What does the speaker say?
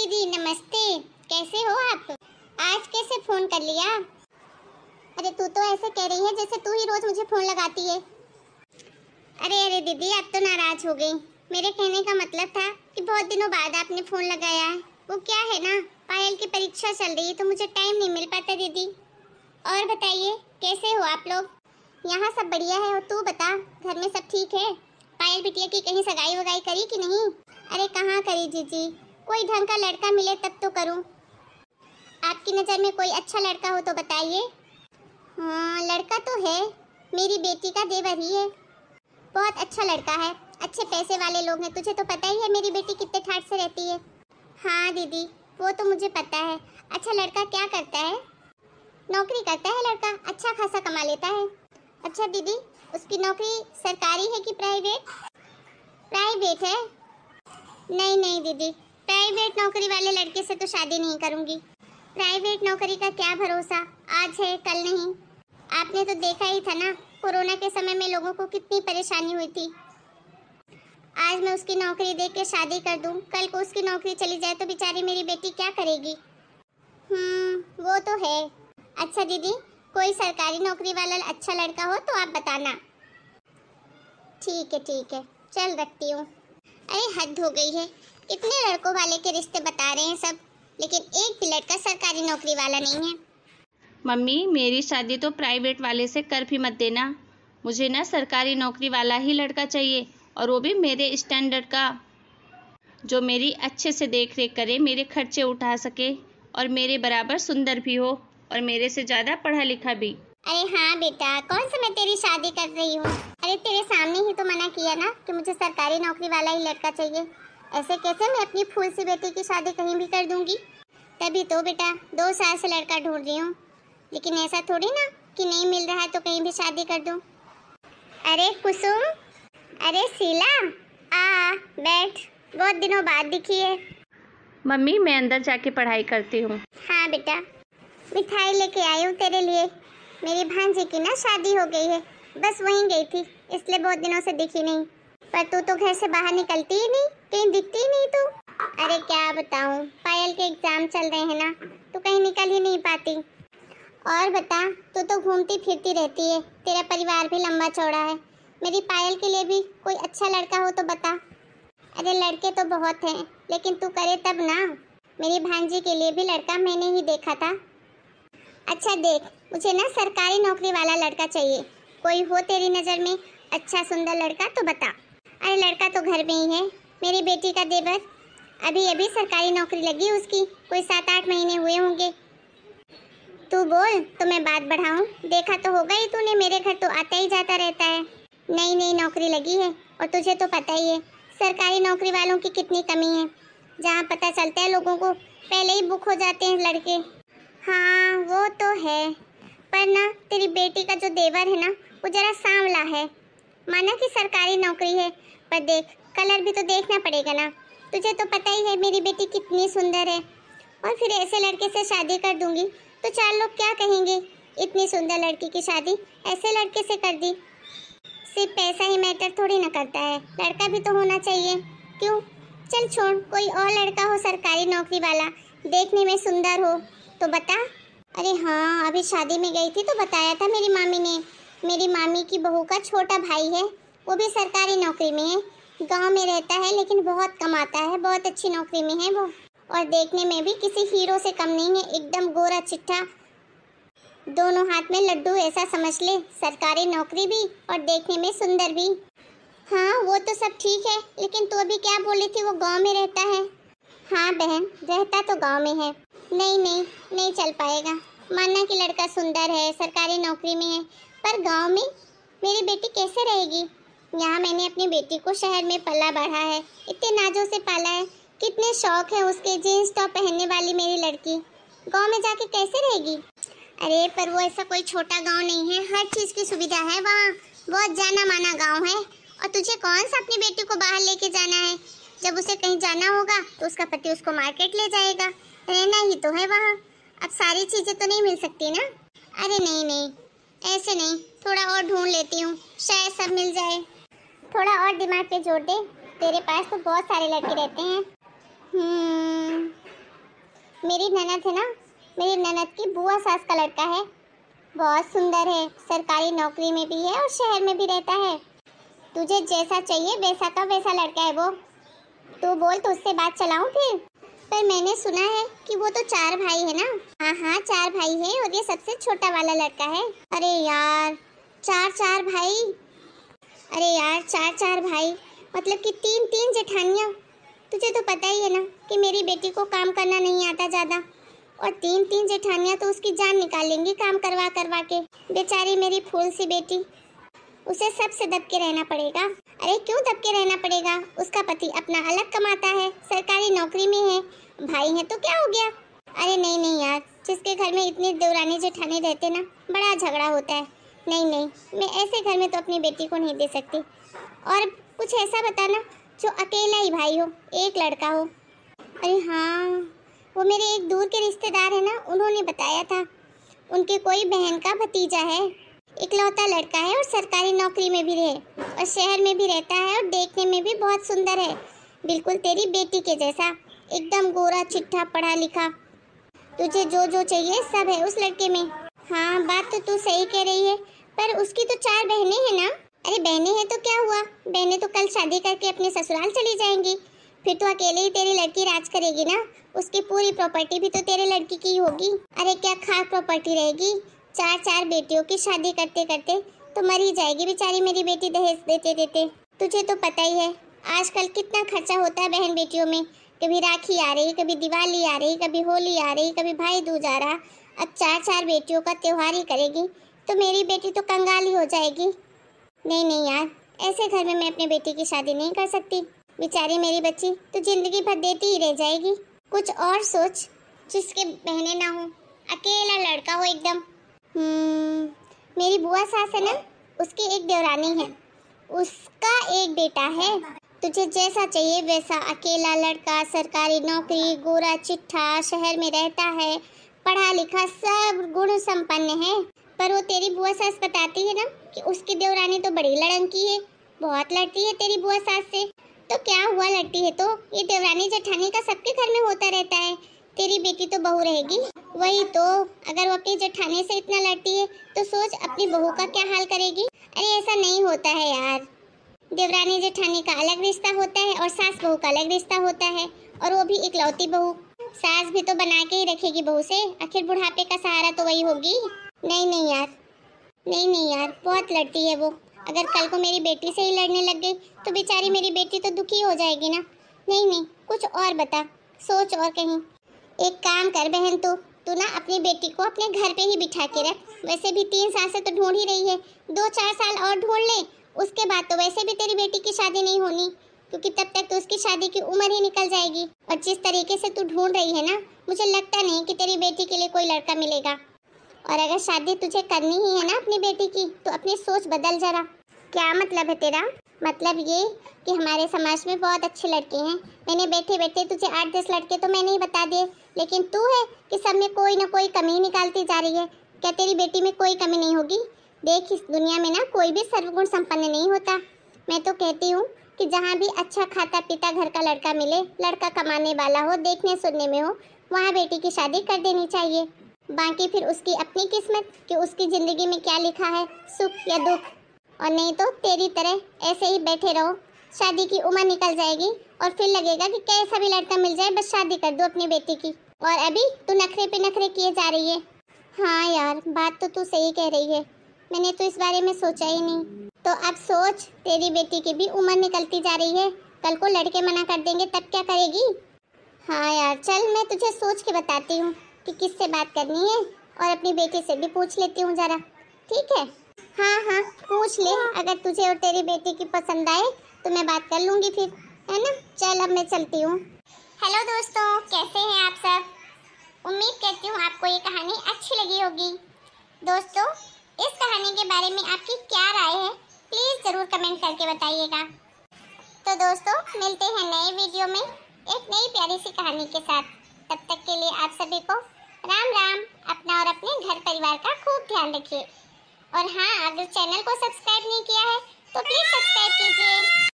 दीदी नमस्ते कैसे हो आप आज कैसे फ़ोन कर लिया अरे तू तो ऐसे कह रही है जैसे तू ही रोज़ मुझे फ़ोन लगाती है अरे अरे दीदी आप तो नाराज़ हो गई मेरे कहने का मतलब था कि बहुत दिनों बाद आपने फ़ोन लगाया है वो क्या है ना पायल की परीक्षा चल रही है तो मुझे टाइम नहीं मिल पाता दीदी और बताइए कैसे हो आप लोग यहाँ सब बढ़िया है और तू बता घर में सब ठीक है पायल बिटिया की कहीं सगाई वगाई करी कि नहीं अरे कहाँ करी जीजी कोई ढंग का लड़का मिले तब तो करूँ आपकी नज़र में कोई अच्छा लड़का हो तो बताइए हाँ, लड़का तो है मेरी बेटी का देवर ही है बहुत अच्छा लड़का है अच्छे पैसे वाले लोग हैं तुझे तो पता ही है मेरी बेटी कितने ठाट से रहती है हाँ दीदी वो तो मुझे पता है अच्छा लड़का क्या करता है नौकरी करता है लड़का अच्छा खासा कमा लेता है अच्छा दीदी उसकी नौकरी सरकारी है कि प्राइवेट प्राइवेट है नहीं नहीं दीदी प्राइवेट नौकरी वाले लड़के से तो शादी नहीं करूंगी प्राइवेट नौकरी का क्या भरोसा आज है कल नहीं आपने तो देखा ही था ना कोरोना के समय में लोगों को कितनी परेशानी हुई थी आज मैं उसकी नौकरी देख के शादी कर दूं कल को उसकी नौकरी चली जाए तो बेचारी मेरी बेटी क्या करेगी हम्म वो तो है अच्छा दीदी कोई सरकारी नौकरी वाला अच्छा लड़का हो तो आप बताना ठीक है ठीक है चल रखती हूँ अरे हद हो गई है इतने लड़कों वाले के रिश्ते बता रहे हैं सब लेकिन एक भी लड़का सरकारी नौकरी वाला नहीं है मम्मी मेरी शादी तो प्राइवेट वाले से कर भी मत देना मुझे ना सरकारी नौकरी वाला ही लड़का चाहिए और वो भी मेरे स्टैंडर्ड का जो मेरी अच्छे से देख रेख करे मेरे खर्चे उठा सके और मेरे बराबर सुंदर भी हो और मेरे से ज़्यादा पढ़ा लिखा भी अरे हाँ बेटा कौन सा मैं तेरी शादी कर रही हूँ अरे तेरे सामने ही तो मना किया ना कि मुझे सरकारी नौकरी वाला ही लड़का चाहिए ऐसे कैसे मैं अपनी फूल सी बेटी की शादी कहीं भी कर दूंगी तभी तो बेटा दो साल से लड़का ढूंढ रही हूँ लेकिन ऐसा थोड़ी ना कि नहीं मिल रहा है तो कहीं भी शादी कर दूँ अरे कुसुम अरे शीला आ बैठ बहुत दिनों बाद दिखी है मम्मी मैं अंदर जाके पढ़ाई करती हूँ हाँ बेटा मिठाई लेके आई हूँ तेरे लिए मेरी भांजी की ना शादी हो गई है बस वहीं गई थी इसलिए बहुत दिनों से दिखी नहीं पर तू तो घर से बाहर निकलती ही नहीं कहीं दिखती ही नहीं तू अरे क्या बताऊँ पायल के एग्ज़ाम चल रहे हैं ना तू तो कहीं निकल ही नहीं पाती और बता तू तो घूमती फिरती रहती है तेरा परिवार भी लंबा चौड़ा है मेरी पायल के लिए भी कोई अच्छा लड़का हो तो बता अरे लड़के तो बहुत हैं लेकिन तू करे तब ना मेरी भांजी के लिए भी लड़का मैंने ही देखा था अच्छा देख मुझे ना सरकारी नौकरी वाला लड़का चाहिए कोई हो तेरी नज़र में अच्छा सुंदर लड़का तो बता अरे लड़का तो घर में ही है मेरी बेटी का देवर अभी अभी सरकारी नौकरी लगी उसकी कोई सात आठ महीने हुए होंगे तू बोल तो मैं बात बढ़ाऊँ देखा तो होगा ही तूने मेरे घर तो आता ही जाता रहता है नई नई नौकरी लगी है और तुझे तो पता ही है सरकारी नौकरी वालों की कितनी कमी है जहाँ पता चलता है लोगों को पहले ही बुक हो जाते हैं लड़के हाँ वो तो है पर ना तेरी बेटी का जो देवर है ना वो ज़रा सांवला है माना कि सरकारी नौकरी है पर देख कलर भी तो देखना पड़ेगा ना तुझे तो पता ही है मेरी बेटी कितनी सुंदर है और फिर ऐसे लड़के से शादी कर दूंगी तो चार लोग क्या कहेंगे इतनी सुंदर लड़की की शादी ऐसे लड़के से कर दी सिर्फ पैसा ही मैटर थोड़ी ना करता है लड़का भी तो होना चाहिए क्यों चल छोड़ कोई और लड़का हो सरकारी नौकरी वाला देखने में सुंदर हो तो बता अरे हाँ अभी शादी में गई थी तो बताया था मेरी मामी ने मेरी मामी की बहू का छोटा भाई है वो भी सरकारी नौकरी में है गांव में रहता है लेकिन बहुत कमाता है बहुत अच्छी नौकरी में है वो और देखने में भी किसी हीरो से कम नहीं है एकदम गोरा चिट्ठा दोनों हाथ में लड्डू ऐसा समझ ले सरकारी नौकरी भी और देखने में सुंदर भी हाँ वो तो सब ठीक है लेकिन तू तो अभी क्या बोली थी वो गांव में रहता है हाँ बहन रहता तो गांव में है नहीं नहीं नहीं चल पाएगा मानना कि लड़का सुंदर है सरकारी नौकरी में है पर गांव में मेरी बेटी कैसे रहेगी यहाँ मैंने अपनी बेटी को शहर में पला बढ़ा है इतने नाजों से पाला है कितने शौक है उसके जीन्स टॉप पहनने वाली मेरी लड़की गांव में जाके कैसे रहेगी अरे पर वो ऐसा कोई छोटा गांव नहीं है हर चीज़ की सुविधा है वहाँ बहुत जाना माना गांव है और तुझे कौन सा अपनी बेटी को बाहर लेके जाना है जब उसे कहीं जाना होगा तो उसका पति उसको मार्केट ले जाएगा रहना ही तो है वहाँ अब सारी चीज़ें तो नहीं मिल सकती ना अरे नहीं नहीं ऐसे नहीं थोड़ा और ढूंढ लेती हूँ शायद सब मिल जाए थोड़ा और दिमाग पे जोड़ दे तेरे पास तो बहुत सारे लड़के रहते हैं हम्म। मेरी ननद है ना मेरी ननद की बुआ सास का लड़का है बहुत सुंदर है सरकारी नौकरी में भी है और शहर में भी रहता है तुझे जैसा चाहिए वैसा का वैसा लड़का है वो तू बोल तो उससे बात चलाऊँ फिर पर मैंने सुना है कि वो तो चार भाई है ना हाँ हाँ चार भाई है और ये सबसे छोटा वाला लड़का है अरे यार चार चार भाई अरे यार चार चार भाई मतलब कि तीन तीन जेठानियाँ तुझे तो पता ही है ना कि मेरी बेटी को काम करना नहीं आता ज़्यादा और तीन तीन जेठानियाँ तो उसकी जान निकालेंगी काम करवा करवा के बेचारी मेरी फूल सी बेटी उसे सबसे दबके रहना पड़ेगा अरे क्यों दबके रहना पड़ेगा उसका पति अपना अलग कमाता है सरकारी नौकरी में है भाई है तो क्या हो गया अरे नहीं नहीं यार जिसके घर में इतने देवरानी जेठाने रहते ना बड़ा झगड़ा होता है नहीं नहीं मैं ऐसे घर में तो अपनी बेटी को नहीं दे सकती और कुछ ऐसा बताना जो अकेला ही भाई हो एक लड़का हो अरे हाँ वो मेरे एक दूर के रिश्तेदार है ना उन्होंने बताया था उनके कोई बहन का भतीजा है इकलौता लड़का है और सरकारी नौकरी में भी रहे और शहर में भी रहता है और देखने में भी बहुत सुंदर है बिल्कुल तेरी बेटी के जैसा एकदम गोरा चिट्ठा पढ़ा लिखा तुझे जो जो चाहिए सब है उस लड़के में हाँ बात तो तू सही कह रही है पर उसकी तो चार बहने हैं ना अरे बहने हैं तो क्या हुआ बहने तो कल शादी करके अपने ससुराल चली जाएंगी फिर तो अकेले ही तेरी लड़की राज करेगी ना उसकी पूरी प्रॉपर्टी भी तो तेरे लड़की की होगी अरे क्या खास प्रॉपर्टी रहेगी चार चार बेटियों की शादी करते करते तो मर ही जाएगी बेचारी मेरी बेटी दहेज देते देते तुझे तो पता ही है आजकल कितना खर्चा होता है बहन बेटियों में कभी राखी आ रही कभी दिवाली आ रही कभी होली आ रही कभी भाई दूज आ रहा अब चार चार बेटियों का त्यौहार ही करेगी तो मेरी बेटी तो कंगाल ही हो जाएगी नहीं नहीं यार ऐसे घर में मैं अपने बेटी की शादी नहीं कर सकती बेचारी मेरी बच्ची तो जिंदगी भर देती ही रह जाएगी कुछ और सोच जिसके बहने ना हो अकेला लड़का हो एकदम हम्म, मेरी बुआ सास है ना उसकी एक देवरानी है उसका एक बेटा है तुझे जैसा चाहिए वैसा अकेला लड़का सरकारी नौकरी गोरा चिट्ठा शहर में रहता है पढ़ा लिखा सब गुण संपन्न है पर वो तेरी बुआ सास बताती है ना कि उसकी देवरानी तो बड़ी लड़की है बहुत लड़ती है तेरी बुआ सास से तो क्या हुआ लड़ती है तो ये देवरानी जठानी का सबके घर में होता रहता है तेरी बेटी तो बहू रहेगी वही तो अगर वो अपनी जेठाने से इतना लड़ती है तो सोच अपनी बहू का क्या हाल करेगी अरे ऐसा नहीं होता है यार देवरानी जेठानी का अलग रिश्ता होता है और सास बहू का अलग रिश्ता होता है और वो भी इकलौती बहू सास भी तो बना के ही रखेगी बहू से आखिर बुढ़ापे का सहारा तो वही होगी नहीं नहीं यार नहीं नहीं यार बहुत लड़ती है वो अगर कल को मेरी बेटी से ही लड़ने लग गई तो बेचारी मेरी बेटी तो दुखी हो जाएगी ना नहीं नहीं कुछ और बता सोच और कहीं एक काम कर बहन तू तू ना अपनी बेटी को अपने घर पे ही बिठा के रख वैसे भी तीन साल से तो ढूंढ ही रही है दो चार साल और ढूंढ ले उसके बाद तो वैसे भी तेरी बेटी की शादी नहीं होनी क्योंकि तब तक तो उसकी शादी की उम्र ही निकल जाएगी और जिस तरीके से तू ढूंढ रही है ना मुझे लगता नहीं कि तेरी बेटी के लिए कोई लड़का मिलेगा और अगर शादी तुझे करनी ही है ना अपनी बेटी की तो अपनी सोच बदल जरा क्या मतलब है तेरा मतलब ये कि हमारे समाज में बहुत अच्छे लड़के हैं मैंने बैठे बैठे तुझे आठ दस लड़के तो मैंने ही बता दिए लेकिन तू है कि सब में कोई ना कोई कमी निकालती जा रही है क्या तेरी बेटी में कोई कमी नहीं होगी देख इस दुनिया में ना कोई भी सर्वगुण संपन्न नहीं होता मैं तो कहती हूँ कि जहाँ भी अच्छा खाता पीता घर का लड़का मिले लड़का कमाने वाला हो देखने सुनने में हो वहाँ बेटी की शादी कर देनी चाहिए बाकी फिर उसकी अपनी किस्मत कि उसकी ज़िंदगी में क्या लिखा है सुख या दुख और नहीं तो तेरी तरह ऐसे ही बैठे रहो शादी की उम्र निकल जाएगी और फिर लगेगा कि कैसा भी लड़का मिल जाए बस शादी कर दो अपनी बेटी की और अभी तू नखरे पे नखरे किए जा रही है हाँ यार बात तो तू सही कह रही है मैंने तो इस बारे में सोचा ही नहीं तो अब सोच तेरी बेटी की भी उम्र निकलती जा रही है कल को लड़के मना कर देंगे तब क्या करेगी हाँ यार चल मैं तुझे सोच के बताती हूँ कि किससे बात करनी है और अपनी बेटी से भी पूछ लेती हूँ ज़रा ठीक है हाँ हाँ पूछ ले अगर तुझे और तेरी बेटी की पसंद आए तो मैं बात कर लूँगी फिर है ना चल अब मैं चलती हूँ हेलो दोस्तों कैसे हैं आप सब उम्मीद करती हूँ आपको ये कहानी अच्छी लगी होगी दोस्तों इस कहानी के बारे में आपकी क्या राय है प्लीज़ ज़रूर कमेंट करके बताइएगा तो दोस्तों मिलते हैं नए वीडियो में एक नई प्यारी सी कहानी के साथ तब तक के लिए आप सभी को राम राम अपना और अपने घर परिवार का खूब ध्यान रखिए और हाँ अगर चैनल को सब्सक्राइब नहीं किया है तो प्लीज़ सब्सक्राइब कीजिए